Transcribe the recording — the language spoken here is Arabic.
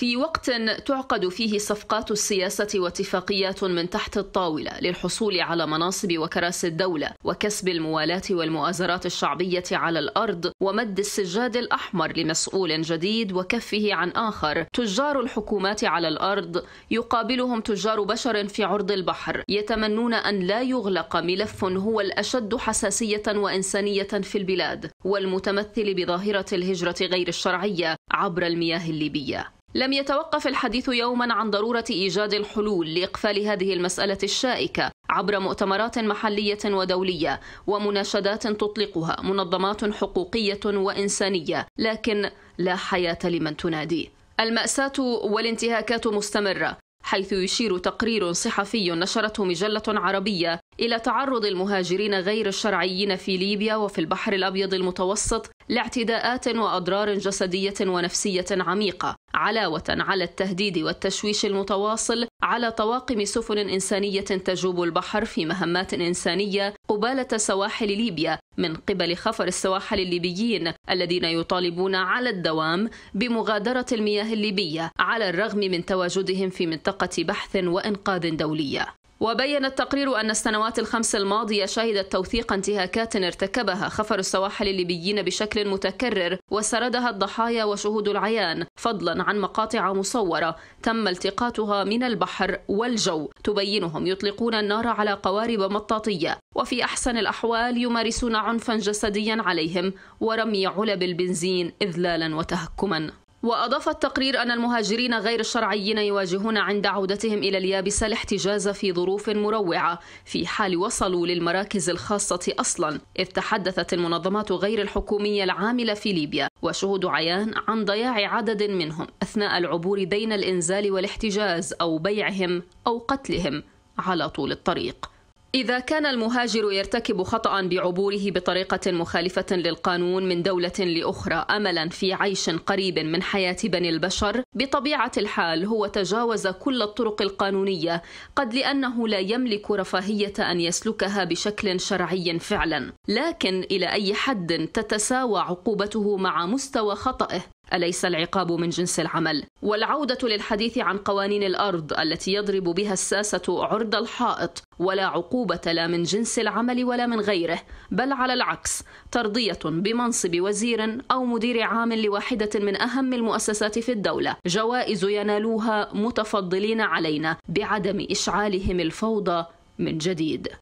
في وقت تعقد فيه صفقات السياسة واتفاقيات من تحت الطاولة للحصول على مناصب وكراسي الدولة وكسب الموالاة والمؤازرات الشعبية على الأرض ومد السجاد الأحمر لمسؤول جديد وكفه عن آخر تجار الحكومات على الأرض يقابلهم تجار بشر في عرض البحر يتمنون أن لا يغلق ملف هو الأشد حساسية وإنسانية في البلاد والمتمثل بظاهرة الهجرة غير الشرعية عبر المياه الليبية لم يتوقف الحديث يوما عن ضرورة إيجاد الحلول لإقفال هذه المسألة الشائكة عبر مؤتمرات محلية ودولية ومناشدات تطلقها منظمات حقوقية وإنسانية لكن لا حياة لمن تنادي المأساة والانتهاكات مستمرة حيث يشير تقرير صحفي نشرته مجلة عربية إلى تعرض المهاجرين غير الشرعيين في ليبيا وفي البحر الأبيض المتوسط لاعتداءات واضرار جسديه ونفسيه عميقه علاوه على التهديد والتشويش المتواصل على طواقم سفن انسانيه تجوب البحر في مهمات انسانيه قباله سواحل ليبيا من قبل خفر السواحل الليبيين الذين يطالبون على الدوام بمغادره المياه الليبيه على الرغم من تواجدهم في منطقه بحث وانقاذ دوليه وبين التقرير أن السنوات الخمس الماضية شهدت توثيق انتهاكات ارتكبها خفر السواحل الليبيين بشكل متكرر وسردها الضحايا وشهود العيان فضلا عن مقاطع مصورة تم التقاطها من البحر والجو تبينهم يطلقون النار على قوارب مطاطية وفي أحسن الأحوال يمارسون عنفا جسديا عليهم ورمي علب البنزين إذلالا وتهكما وأضاف التقرير أن المهاجرين غير الشرعيين يواجهون عند عودتهم إلى اليابسة الاحتجاز في ظروف مروعة في حال وصلوا للمراكز الخاصة أصلا إذ تحدثت المنظمات غير الحكومية العاملة في ليبيا وشهود عيان عن ضياع عدد منهم أثناء العبور بين الإنزال والاحتجاز أو بيعهم أو قتلهم على طول الطريق إذا كان المهاجر يرتكب خطأ بعبوره بطريقة مخالفة للقانون من دولة لأخرى أملا في عيش قريب من حياة بني البشر بطبيعة الحال هو تجاوز كل الطرق القانونية قد لأنه لا يملك رفاهية أن يسلكها بشكل شرعي فعلا لكن إلى أي حد تتساوى عقوبته مع مستوى خطأه أليس العقاب من جنس العمل؟ والعودة للحديث عن قوانين الأرض التي يضرب بها الساسة عرض الحائط ولا عقوبة لا من جنس العمل ولا من غيره بل على العكس ترضية بمنصب وزير أو مدير عام لواحدة من أهم المؤسسات في الدولة جوائز ينالوها متفضلين علينا بعدم إشعالهم الفوضى من جديد